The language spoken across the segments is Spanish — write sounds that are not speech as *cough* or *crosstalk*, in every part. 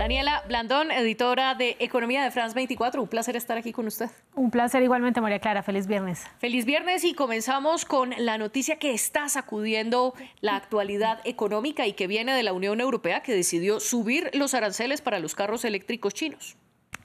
Daniela Blandón, editora de Economía de France 24, un placer estar aquí con usted. Un placer igualmente, María Clara, feliz viernes. Feliz viernes y comenzamos con la noticia que está sacudiendo la actualidad económica y que viene de la Unión Europea que decidió subir los aranceles para los carros eléctricos chinos.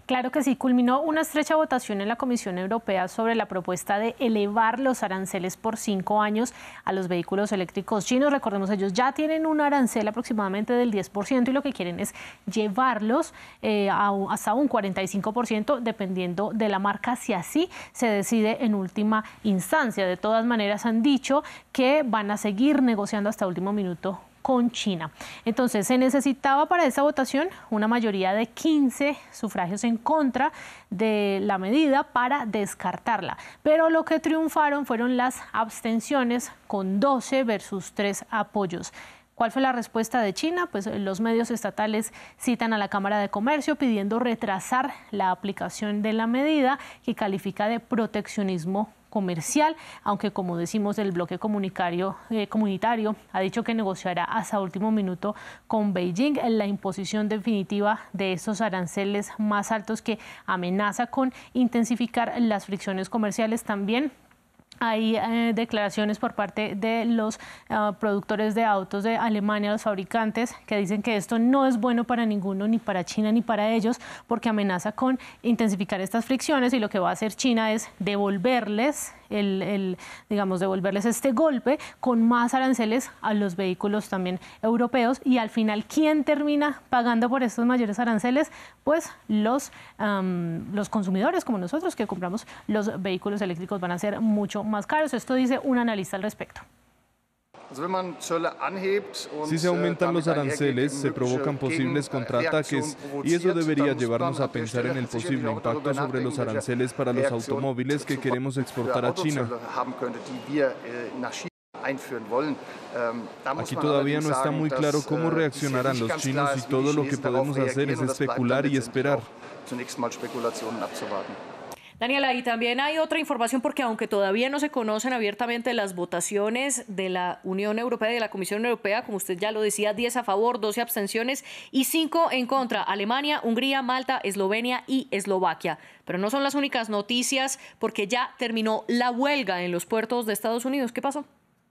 Claro que sí, culminó una estrecha votación en la Comisión Europea sobre la propuesta de elevar los aranceles por cinco años a los vehículos eléctricos chinos. Recordemos, ellos ya tienen un arancel aproximadamente del 10% y lo que quieren es llevarlos eh, hasta un 45% dependiendo de la marca, si así se decide en última instancia. De todas maneras, han dicho que van a seguir negociando hasta último minuto con China. Entonces, se necesitaba para esa votación una mayoría de 15 sufragios en contra de la medida para descartarla. Pero lo que triunfaron fueron las abstenciones con 12 versus 3 apoyos. ¿Cuál fue la respuesta de China? Pues los medios estatales citan a la Cámara de Comercio pidiendo retrasar la aplicación de la medida que califica de proteccionismo comercial, aunque como decimos el bloque comunitario, eh, comunitario ha dicho que negociará hasta último minuto con Beijing en la imposición definitiva de esos aranceles más altos que amenaza con intensificar las fricciones comerciales también hay eh, declaraciones por parte de los ah, productores de autos de Alemania, los fabricantes, que dicen que esto no es bueno para ninguno, ni para China, ni para ellos, porque amenaza con intensificar estas fricciones y lo que va a hacer China es devolverles el, digamos, devolverles este golpe con más aranceles a los vehículos también europeos y al final, ¿quién termina pagando por estos mayores aranceles? Pues los, los consumidores como nosotros que compramos los vehículos eléctricos van a ser mucho más caros. Esto dice un analista al respecto. Si se äh, aumentan los aranceles, se provocan posibles contraataques y eso debería llevarnos a pensar en el posible impacto sobre los aranceles para los automóviles que queremos exportar a China. Äh, ähm, Aquí todavía no está muy claro äh, cómo reaccionarán los chinos y todo lo que podemos hacer es especular y esperar. Daniela, y también hay otra información porque aunque todavía no se conocen abiertamente las votaciones de la Unión Europea y de la Comisión Europea, como usted ya lo decía, 10 a favor, 12 abstenciones y 5 en contra, Alemania, Hungría, Malta, Eslovenia y Eslovaquia. Pero no son las únicas noticias porque ya terminó la huelga en los puertos de Estados Unidos. ¿Qué pasó?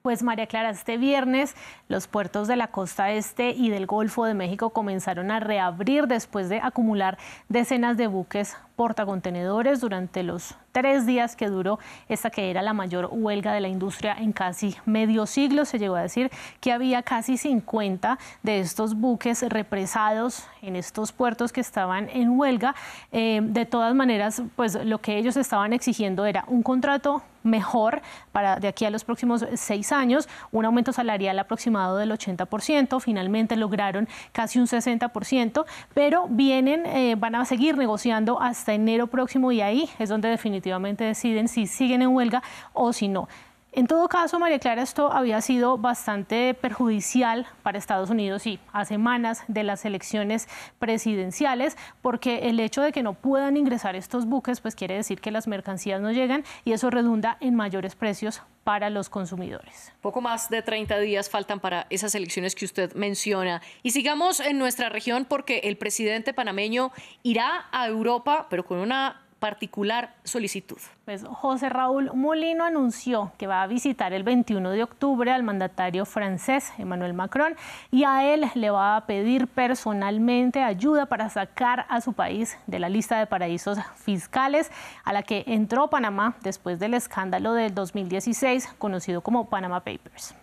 Pues María Clara, este viernes los puertos de la costa este y del Golfo de México comenzaron a reabrir después de acumular decenas de buques portacontenedores durante los tres días que duró esta que era la mayor huelga de la industria en casi medio siglo. Se llegó a decir que había casi 50 de estos buques represados en estos puertos que estaban en huelga. Eh, de todas maneras, pues lo que ellos estaban exigiendo era un contrato mejor para de aquí a los próximos seis años, un aumento salarial aproximado del 80%, finalmente lograron casi un 60%, pero vienen, eh, van a seguir negociando hasta enero próximo y ahí es donde definitivamente deciden si siguen en huelga o si no. En todo caso, María Clara, esto había sido bastante perjudicial para Estados Unidos y a semanas de las elecciones presidenciales, porque el hecho de que no puedan ingresar estos buques, pues quiere decir que las mercancías no llegan y eso redunda en mayores precios para los consumidores. Poco más de 30 días faltan para esas elecciones que usted menciona. Y sigamos en nuestra región porque el presidente panameño irá a Europa, pero con una particular solicitud. Pues José Raúl Molino anunció que va a visitar el 21 de octubre al mandatario francés Emmanuel Macron y a él le va a pedir personalmente ayuda para sacar a su país de la lista de paraísos fiscales a la que entró Panamá después del escándalo del 2016 conocido como Panama Papers.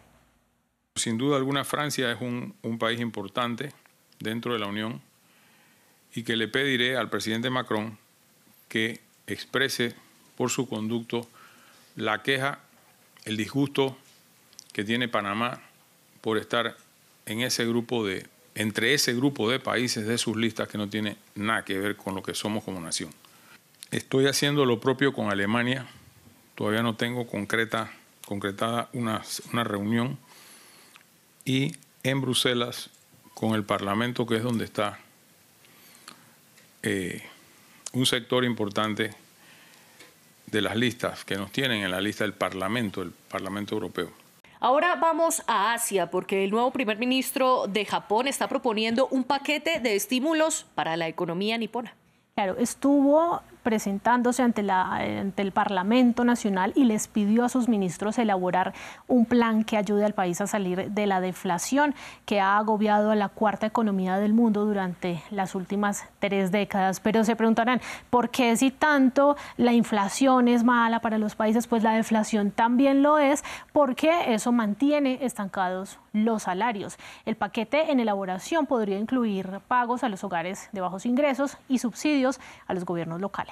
Sin duda alguna Francia es un, un país importante dentro de la Unión y que le pediré al presidente Macron que exprese por su conducto la queja, el disgusto que tiene Panamá por estar en ese grupo de, entre ese grupo de países de sus listas que no tiene nada que ver con lo que somos como nación. Estoy haciendo lo propio con Alemania, todavía no tengo concreta, concretada una, reunión y en Bruselas con el Parlamento, que es donde está eh, un sector importante de las listas que nos tienen en la lista del Parlamento, el Parlamento Europeo. Ahora vamos a Asia, porque el nuevo primer ministro de Japón está proponiendo un paquete de estímulos para la economía nipona. Claro, estuvo presentándose ante, el Parlamento Nacional y les pidió a sus ministros elaborar un plan que ayude al país a salir de la deflación que ha agobiado a la cuarta economía del mundo durante las últimas tres décadas. Pero se preguntarán, ¿por qué si tanto la inflación es mala para los países? Pues la deflación también lo es porque eso mantiene estancados los salarios. El paquete en elaboración podría incluir pagos a los hogares de bajos ingresos y subsidios a los gobiernos locales.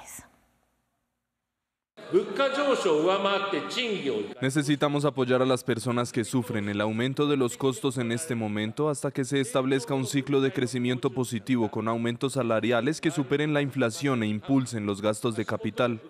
Necesitamos apoyar a las personas que sufren el aumento de los costos en este momento hasta que se establezca un ciclo de crecimiento positivo con aumentos salariales que superen la inflación e impulsen los gastos de capital.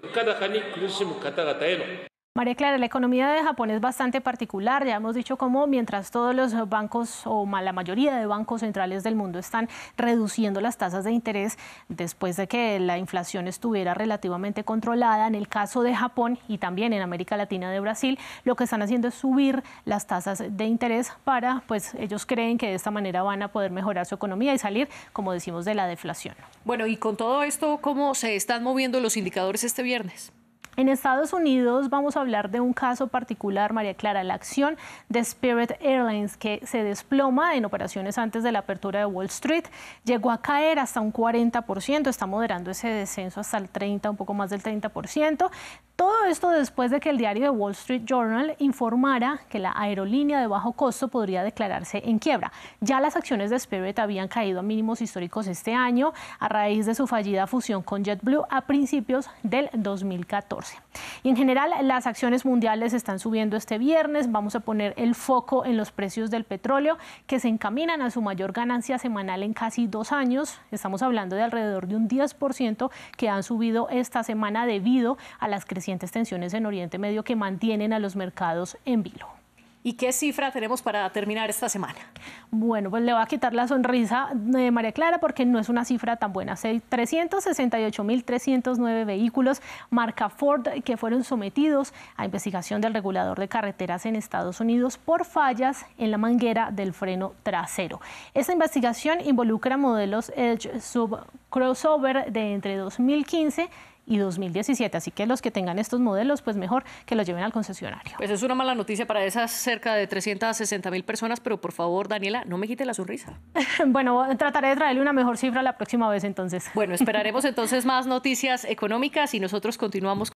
María Clara, la economía de Japón es bastante particular. Ya hemos dicho cómo mientras todos los bancos o la mayoría de bancos centrales del mundo están reduciendo las tasas de interés después de que la inflación estuviera relativamente controlada. En el caso de Japón y también en América Latina de Brasil, lo que están haciendo es subir las tasas de interés para, pues ellos creen que de esta manera van a poder mejorar su economía y salir, como decimos, de la deflación. Bueno, y con todo esto, ¿cómo se están moviendo los indicadores este viernes? En Estados Unidos vamos a hablar de un caso particular, María Clara, la acción de Spirit Airlines que se desploma en operaciones antes de la apertura de Wall Street, llegó a caer hasta un 40%, está moderando ese descenso hasta el 30, un poco más del 30%, todo esto después de que el diario de Wall Street Journal informara que la aerolínea de bajo costo podría declararse en quiebra. Ya las acciones de Spirit habían caído a mínimos históricos este año a raíz de su fallida fusión con JetBlue a principios del 2014. Y en general, las acciones mundiales están subiendo este viernes. Vamos a poner el foco en los precios del petróleo que se encaminan a su mayor ganancia semanal en casi dos años. Estamos hablando de alrededor de un 10% que han subido esta semana debido a las crecientes tensiones en Oriente Medio que mantienen a los mercados en vilo. ¿Y qué cifra tenemos para terminar esta semana? Bueno, pues le va a quitar la sonrisa de eh, María Clara porque no es una cifra tan buena. 368.309 vehículos marca Ford que fueron sometidos a investigación del regulador de carreteras en Estados Unidos por fallas en la manguera del freno trasero. Esta investigación involucra modelos Edge Sub Crossover de entre 2015 y 2017. Así que los que tengan estos modelos, pues mejor que los lleven al concesionario. Pues es una mala noticia para esas cerca de 360 mil personas, pero por favor, Daniela, no me quite la sonrisa. *laughs* bueno, trataré de traerle una mejor cifra la próxima vez entonces. Bueno, esperaremos *laughs* entonces más noticias económicas y nosotros continuamos